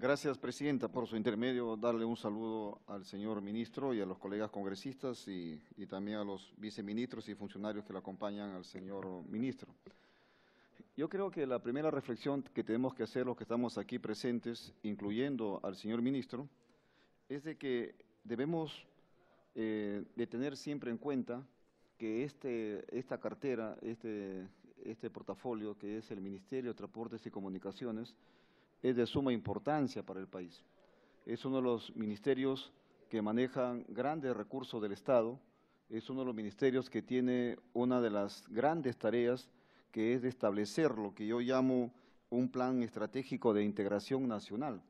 Gracias, Presidenta, por su intermedio. Darle un saludo al señor ministro y a los colegas congresistas y, también a los viceministros y funcionarios que lo acompañan al señor ministro. Yo creo que la primera reflexión que tenemos que hacer los que estamos aquí presentes, incluyendo al señor ministro, es de que debemos eh, de tener siempre en cuenta que este, esta cartera, este, este portafolio que es el Ministerio de Transportes y Comunicaciones, es de suma importancia para el país. Es uno de los ministerios que manejan grandes recursos del Estado, es uno de los ministerios que tiene una de las grandes tareas que es de establecer lo que yo llamo un plan estratégico de integración nacional,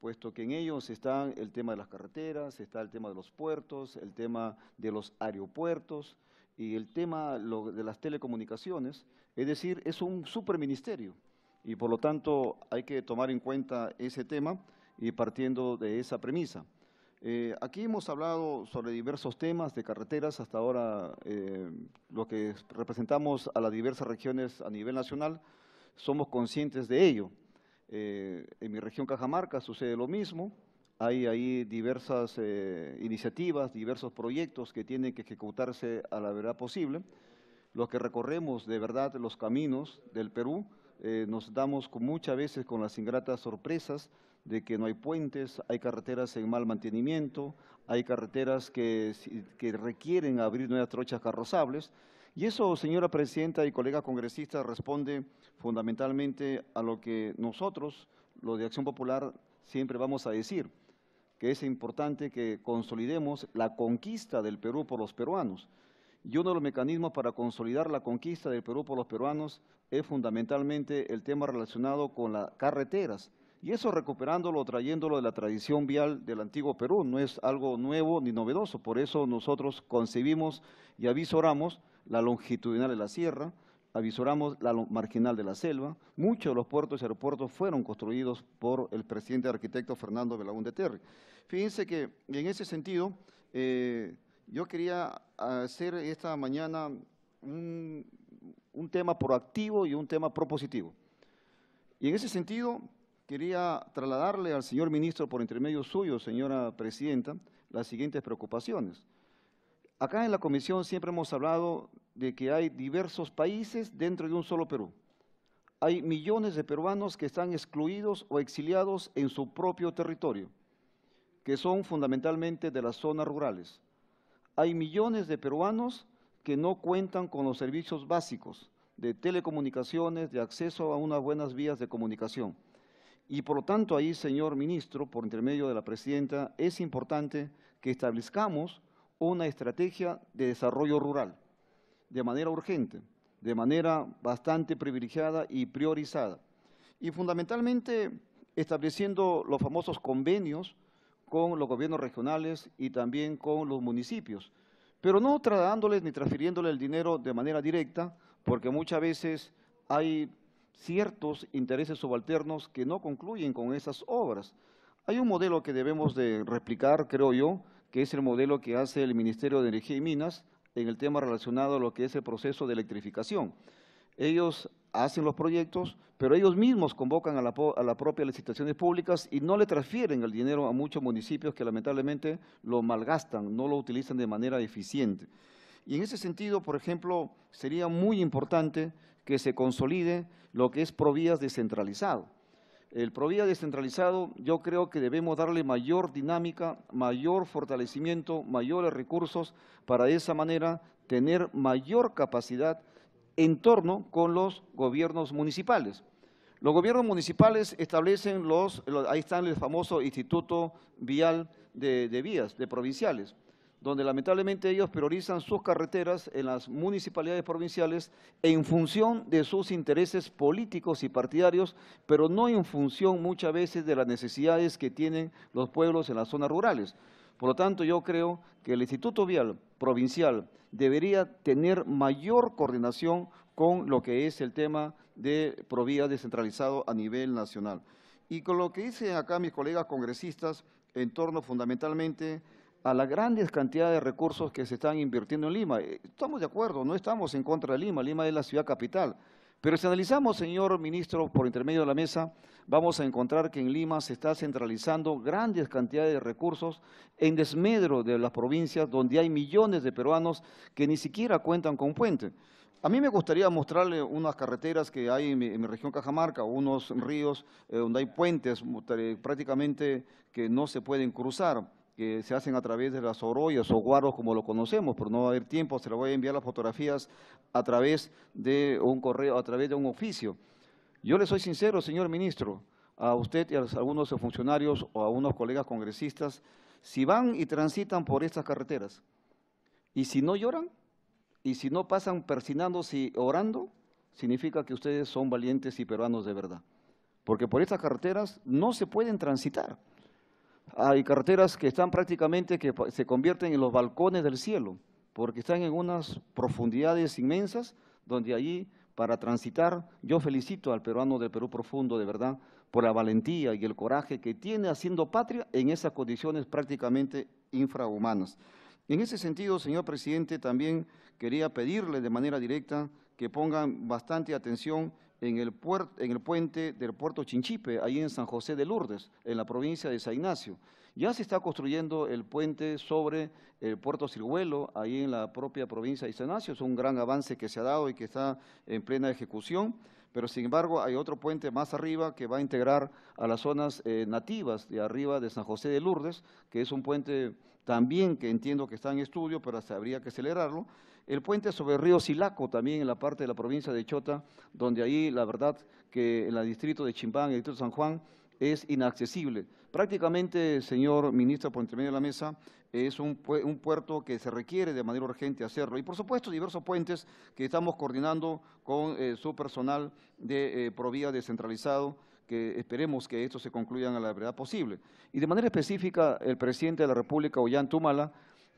puesto que en ellos está el tema de las carreteras, está el tema de los puertos, el tema de los aeropuertos y el tema de las telecomunicaciones, es decir, es un superministerio. Y por lo tanto hay que tomar en cuenta ese tema y partiendo de esa premisa. Eh, aquí hemos hablado sobre diversos temas de carreteras, hasta ahora eh, lo que representamos a las diversas regiones a nivel nacional, somos conscientes de ello. Eh, en mi región Cajamarca sucede lo mismo, hay ahí diversas eh, iniciativas, diversos proyectos que tienen que ejecutarse a la verdad posible. Los que recorremos de verdad los caminos del Perú, eh, nos damos muchas veces con las ingratas sorpresas de que no hay puentes, hay carreteras en mal mantenimiento, hay carreteras que, requieren abrir nuevas trochas carrozables. Y eso, señora presidenta y colega congresista, responde fundamentalmente a lo que nosotros, los de Acción Popular, siempre vamos a decir, que es importante que consolidemos la conquista del Perú por los peruanos. Y uno de los mecanismos para consolidar la conquista del Perú por los peruanos es fundamentalmente el tema relacionado con las carreteras. Y eso recuperándolo, trayéndolo de la tradición vial del antiguo Perú, no es algo nuevo ni novedoso. Por eso nosotros concebimos y avisoramos la longitudinal de la sierra, avisoramos la marginal de la selva. Muchos de los puertos y aeropuertos fueron construidos por el presidente arquitecto Fernando de Terry. Fíjense que en ese sentido... Eh, yo quería hacer esta mañana un, tema proactivo y un tema propositivo. Y en ese sentido, quería trasladarle al señor ministro, por intermedio suyo, señora presidenta, las siguientes preocupaciones. Acá en la comisión siempre hemos hablado de que hay diversos países dentro de un solo Perú. Hay millones de peruanos que están excluidos o exiliados en su propio territorio, que son fundamentalmente de las zonas rurales hay millones de peruanos que no cuentan con los servicios básicos de telecomunicaciones, de acceso a unas buenas vías de comunicación. Y por lo tanto ahí, señor ministro, por intermedio de la presidenta, es importante que establezcamos una estrategia de desarrollo rural de manera urgente, de manera bastante privilegiada y priorizada. Y fundamentalmente estableciendo los famosos convenios con los gobiernos regionales y también con los municipios, pero no tratándoles ni transfiriéndoles el dinero de manera directa, porque muchas veces hay ciertos intereses subalternos que no concluyen con esas obras. Hay un modelo que debemos de replicar, creo yo, que es el modelo que hace el Ministerio de Energía y Minas en el tema relacionado a lo que es el proceso de electrificación. Ellos hacen los proyectos, pero ellos mismos convocan a la, propia licitaciones públicas y no le transfieren el dinero a muchos municipios que lamentablemente lo malgastan, no lo utilizan de manera eficiente. Y en ese sentido, por ejemplo, sería muy importante que se consolide lo que es Provías descentralizado. El Provías descentralizado yo creo que debemos darle mayor dinámica, mayor fortalecimiento, mayores recursos para de esa manera tener mayor capacidad en torno con los gobiernos municipales. Los gobiernos municipales establecen los, ahí está el famoso Instituto Vial de Vías, de provinciales, donde lamentablemente ellos priorizan sus carreteras en las municipalidades provinciales en función de sus intereses políticos y partidarios, pero no en función muchas veces de las necesidades que tienen los pueblos en las zonas rurales. Por lo tanto, yo creo que el Instituto Vial Provincial debería tener mayor coordinación con lo que es el tema de Provía descentralizado a nivel nacional. Y con lo que dicen acá mis colegas congresistas en torno fundamentalmente a las grandes cantidades de recursos que se están invirtiendo en Lima. Eh, estamos de acuerdo, no estamos en contra de Lima, Lima es la ciudad capital, pero si analizamos, señor ministro, por intermedio de la mesa, vamos a encontrar que en Lima se está centralizando grandes cantidades de recursos en desmedro de las provincias donde hay millones de peruanos que ni siquiera cuentan con puente. A mí me gustaría mostrarle unas carreteras que hay en mi, región Cajamarca, unos ríos eh, donde hay puentes eh, prácticamente que no se pueden cruzar se hacen a través de las oroyas o guaros como lo conocemos, por no haber tiempo, se le voy a enviar las fotografías a través de un correo, a través de un oficio. Yo le soy sincero, señor ministro, a usted y a algunos funcionarios o a unos colegas congresistas, si van y transitan por estas carreteras, y si no lloran, y si no pasan persinándose y orando, significa que ustedes son valientes y peruanos de verdad. Porque por estas carreteras no se pueden transitar. Hay carreteras que están prácticamente, que se convierten en los balcones del cielo, porque están en unas profundidades inmensas, donde allí para transitar, yo felicito al peruano del Perú profundo, de verdad, por la valentía y el coraje que tiene haciendo patria en esas condiciones prácticamente infrahumanas. En ese sentido, señor presidente, también quería pedirle de manera directa que pongan bastante atención en el, puente del puerto Chinchipe, ahí en San José de Lourdes, en la provincia de San Ignacio. Ya se está construyendo el puente sobre el puerto Ciruelo, ahí en la propia provincia de San Ignacio. Es un gran avance que se ha dado y que está en plena ejecución pero sin embargo hay otro puente más arriba que va a integrar a las zonas eh, nativas de arriba de San José de Lourdes, que es un puente también que entiendo que está en estudio, pero se habría que acelerarlo, el puente sobre el río Silaco, también en la parte de la provincia de Chota, donde ahí, la verdad, que el distrito de Chimbán, el distrito de San Juan, es inaccesible. Prácticamente, señor ministro, por intermedio de la mesa, es un, puerto que se requiere de manera urgente hacerlo. Y por supuesto, diversos puentes que estamos coordinando con eh, su personal de eh, Provía descentralizado, que esperemos que estos se concluyan a la brevedad posible. Y de manera específica, el presidente de la República, Ollán Tumala,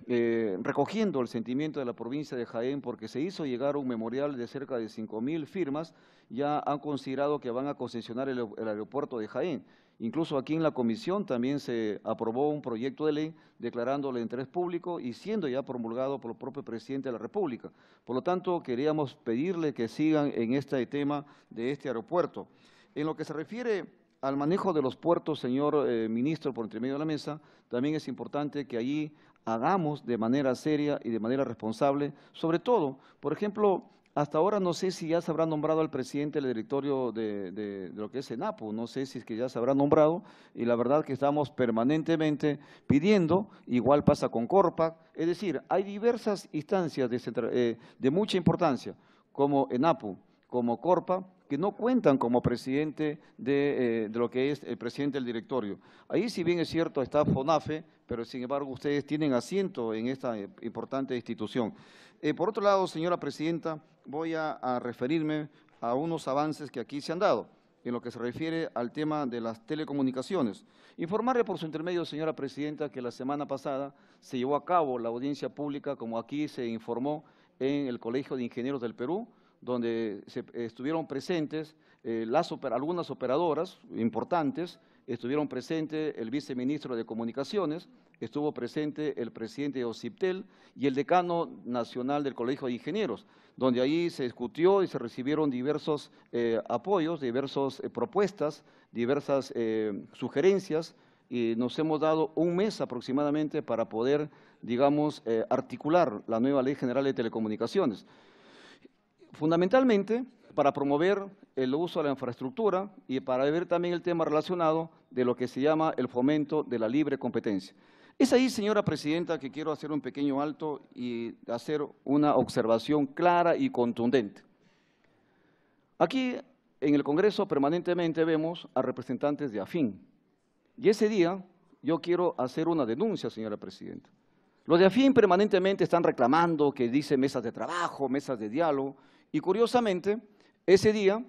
eh, recogiendo el sentimiento de la provincia de Jaén porque se hizo llegar un memorial de cerca de 5.000 firmas, ya han considerado que van a concesionar el, aeropuerto de Jaén. Incluso aquí en la comisión también se aprobó un proyecto de ley declarándole interés público y siendo ya promulgado por el propio presidente de la República. Por lo tanto, queríamos pedirle que sigan en este tema de este aeropuerto. En lo que se refiere al manejo de los puertos, señor eh, ministro, por entre medio de la mesa, también es importante que allí hagamos de manera seria y de manera responsable, sobre todo, por ejemplo, hasta ahora no sé si ya se habrá nombrado al presidente del directorio de, lo que es ENAPU, no sé si es que ya se habrá nombrado, y la verdad que estamos permanentemente pidiendo, igual pasa con CORPA, es decir, hay diversas instancias de, eh, de mucha importancia, como ENAPU, como CORPA, que no cuentan como presidente eh, de, lo que es el presidente del directorio. Ahí, si bien es cierto, está FONAFE, pero sin embargo ustedes tienen asiento en esta eh, importante institución. Eh, por otro lado, señora presidenta, voy a referirme a unos avances que aquí se han dado en lo que se refiere al tema de las telecomunicaciones. Informarle por su intermedio, señora presidenta, que la semana pasada se llevó a cabo la audiencia pública, como aquí se informó en el Colegio de Ingenieros del Perú, donde estuvieron presentes eh, algunas operadoras importantes, estuvieron presentes el viceministro de Comunicaciones, estuvo presente el presidente de OCIPTEL y el decano nacional del Colegio de Ingenieros, donde ahí se discutió y se recibieron diversos eh, apoyos, diversas eh, propuestas, diversas sugerencias, y nos hemos dado un mes aproximadamente para poder, digamos, articular la nueva Ley General de Telecomunicaciones. Fundamentalmente, para promover el uso de la infraestructura y para ver también el tema relacionado de lo que se llama el fomento de la libre competencia. Es ahí, señora presidenta, que quiero hacer un pequeño alto y hacer una observación clara y contundente. Aquí en el Congreso permanentemente vemos a representantes de AFIN. Y ese día yo quiero hacer una denuncia, señora presidenta. Los de AFIN permanentemente están reclamando que dice mesas de trabajo, mesas de diálogo, y curiosamente, ese día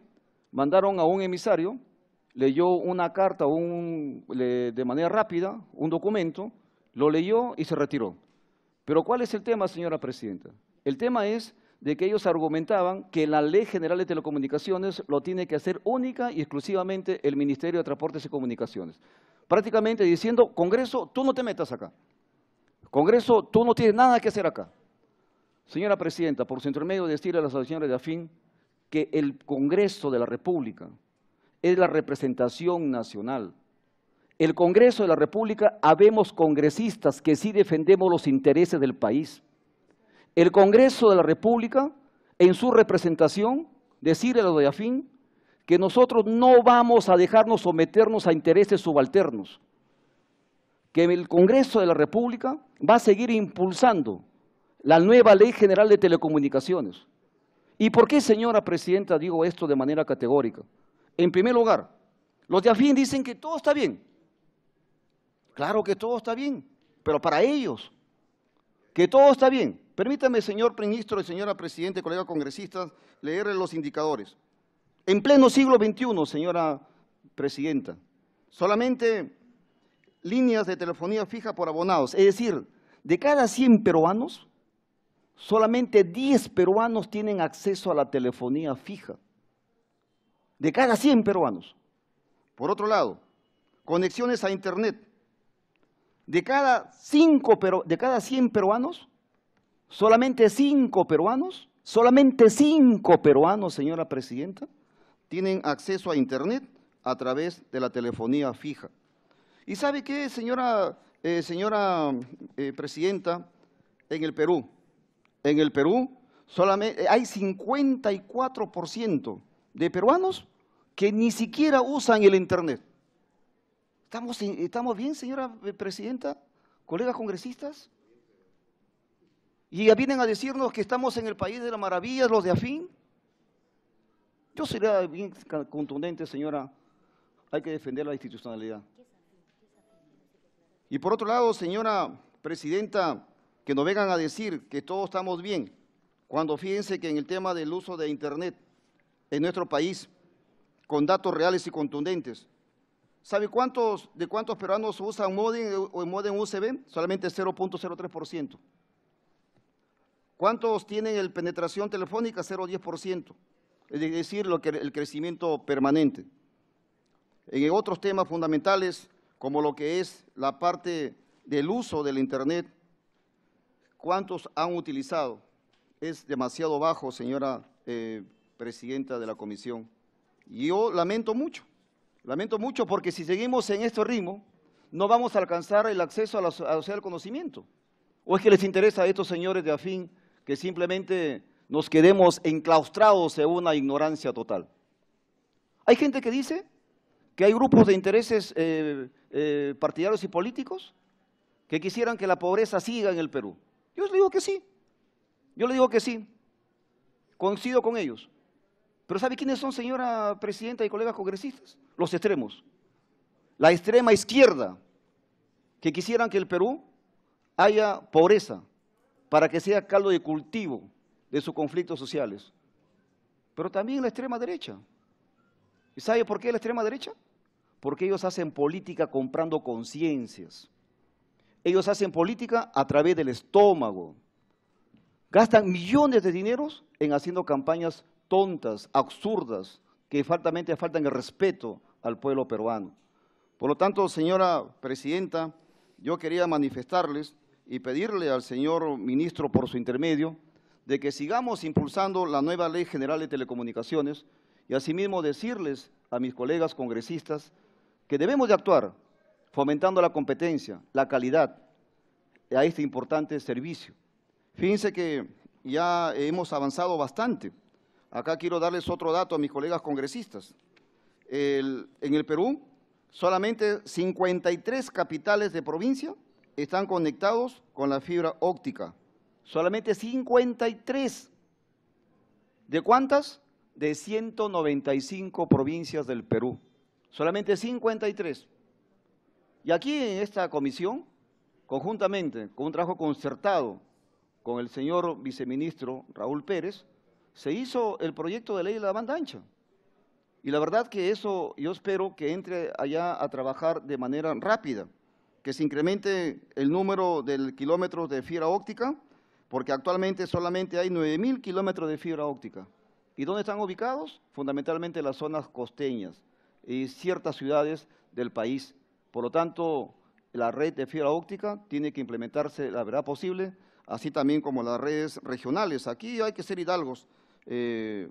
mandaron a un emisario, leyó una carta de manera rápida, un documento, lo leyó y se retiró. Pero ¿cuál es el tema, señora presidenta? El tema es de que ellos argumentaban que la Ley General de Telecomunicaciones lo tiene que hacer única y exclusivamente el Ministerio de Transportes y Comunicaciones. Prácticamente diciendo, Congreso, tú no te metas acá. Congreso, tú no tienes nada que hacer acá. Señora Presidenta, por su intermedio, decirle a la señora de Afín que el Congreso de la República es la representación nacional. El Congreso de la República habemos congresistas que sí defendemos los intereses del país. El Congreso de la República, en su representación, decirle a la de Afín que nosotros no vamos a dejarnos someternos a intereses subalternos, que el Congreso de la República va a seguir impulsando la nueva Ley General de Telecomunicaciones. ¿Y por qué, señora presidenta, digo esto de manera categórica? En primer lugar, los de afín dicen que todo está bien. Claro que todo está bien, pero para ellos, que todo está bien. Permítame, señor ministro y señora presidenta, colega congresistas, leer los indicadores. En pleno siglo XXI, señora presidenta, solamente líneas de telefonía fija por abonados, es decir, de cada 100 peruanos, solamente 10 peruanos tienen acceso a la telefonía fija. De cada 100 peruanos. Por otro lado, conexiones a Internet. De cada, cinco, pero, de cada 100 peruanos, solamente 5 peruanos, solamente 5 peruanos, señora presidenta, tienen acceso a Internet a través de la telefonía fija. ¿Y sabe qué, señora, eh, señora eh, presidenta, en el Perú? en el Perú, solamente, eh, hay 54% de peruanos que ni siquiera usan el Internet. ¿Estamos, ¿Estamos bien, señora eh, presidenta? ¿Colegas congresistas? Y vienen a decirnos que estamos en el país de las maravillas, los de afín. Yo sería bien contundente, señora. Hay que defender la institucionalidad. Y por otro lado, señora presidenta, que nos vengan a decir que todos estamos bien, cuando fíjense que en el tema del uso de Internet en nuestro país, con datos reales y contundentes, ¿sabe cuántos, de cuántos peruanos usan modem o modem USB? Solamente 0.03%. ¿Cuántos tienen el penetración telefónica? 0.10%, es decir, lo que, el crecimiento permanente. En otros temas fundamentales, como lo que es la parte del uso del Internet, ¿Cuántos han utilizado? Es demasiado bajo, señora eh, presidenta de la comisión. Y yo lamento mucho, lamento mucho porque si seguimos en este ritmo, no vamos a alcanzar el acceso a la, conocimiento. ¿O es que les interesa a estos señores de afín que simplemente nos quedemos enclaustrados en una ignorancia total? Hay gente que dice que hay grupos de intereses eh, eh, partidarios y políticos que quisieran que la pobreza siga en el Perú. Yo les digo que sí. Yo le digo que sí. Coincido con ellos. Pero ¿sabe quiénes son, señora presidenta y colegas congresistas? Los extremos. La extrema izquierda, que quisieran que el Perú haya pobreza para que sea caldo de cultivo de sus conflictos sociales. Pero también la extrema derecha. ¿Y sabe por qué la extrema derecha? Porque ellos hacen política comprando conciencias. Ellos hacen política a través del estómago. Gastan millones de dineros en haciendo campañas tontas, absurdas, que faltamente faltan el respeto al pueblo peruano. Por lo tanto, señora presidenta, yo quería manifestarles y pedirle al señor ministro por su intermedio de que sigamos impulsando la nueva Ley General de Telecomunicaciones y asimismo decirles a mis colegas congresistas que debemos de actuar fomentando la competencia, la calidad a este importante servicio. Fíjense que ya hemos avanzado bastante. Acá quiero darles otro dato a mis colegas congresistas. en el Perú, solamente 53 capitales de provincia están conectados con la fibra óptica. Solamente 53. ¿De cuántas? De 195 provincias del Perú. Solamente 53. Y aquí en esta comisión, conjuntamente con un trabajo concertado con el señor viceministro Raúl Pérez, se hizo el proyecto de ley de la banda ancha. Y la verdad que eso yo espero que entre allá a trabajar de manera rápida, que se incremente el número de kilómetros de fibra óptica, porque actualmente solamente hay 9.000 kilómetros de fibra óptica. ¿Y dónde están ubicados? Fundamentalmente las zonas costeñas y ciertas ciudades del país por lo tanto, la red de fibra óptica tiene que implementarse la verdad posible, así también como las redes regionales. Aquí hay que ser hidalgos. Eh,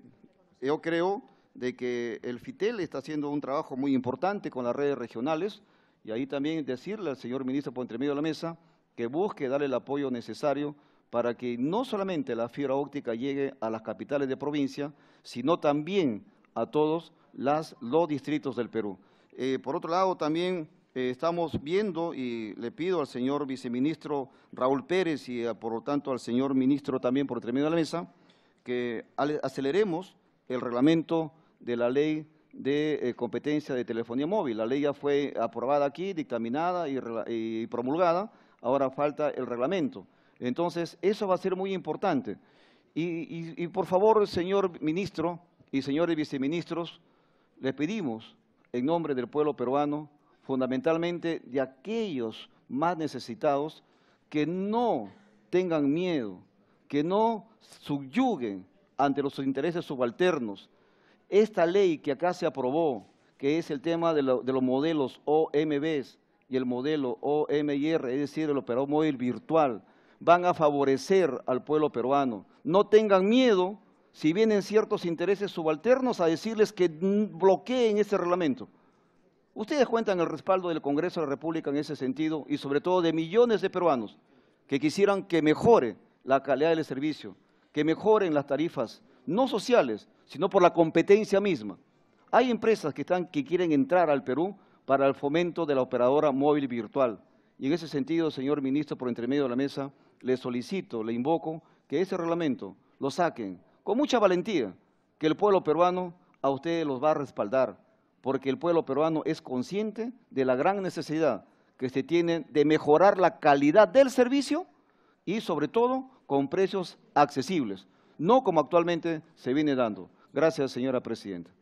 yo creo de que el FITEL está haciendo un trabajo muy importante con las redes regionales y ahí también decirle al señor ministro por entre medio de la mesa que busque darle el apoyo necesario para que no solamente la fibra óptica llegue a las capitales de provincia, sino también a todos los distritos del Perú. Eh, por otro lado, también eh, estamos viendo y le pido al señor viceministro Raúl Pérez y eh, por lo tanto al señor ministro también por el término de la mesa que aceleremos el reglamento de la ley de eh, competencia de telefonía móvil. La ley ya fue aprobada aquí, dictaminada y, promulgada, ahora falta el reglamento. Entonces, eso va a ser muy importante. Y, por favor, señor ministro y señores viceministros, le pedimos, en nombre del pueblo peruano, fundamentalmente de aquellos más necesitados que no tengan miedo, que no subyuguen ante los intereses subalternos. Esta ley que acá se aprobó, que es el tema de, los modelos OMBs y el modelo OMIR, es decir, el operador móvil virtual, van a favorecer al pueblo peruano. No tengan miedo si vienen ciertos intereses subalternos a decirles que bloqueen ese reglamento. Ustedes cuentan el respaldo del Congreso de la República en ese sentido y sobre todo de millones de peruanos que quisieran que mejore la calidad del servicio, que mejoren las tarifas, no sociales, sino por la competencia misma. Hay empresas que, están, que quieren entrar al Perú para el fomento de la operadora móvil virtual. Y en ese sentido, señor ministro, por medio de la mesa, le solicito, le invoco que ese reglamento lo saquen con mucha valentía, que el pueblo peruano a ustedes los va a respaldar porque el pueblo peruano es consciente de la gran necesidad que se tiene de mejorar la calidad del servicio y sobre todo con precios accesibles, no como actualmente se viene dando. Gracias, señora Presidenta.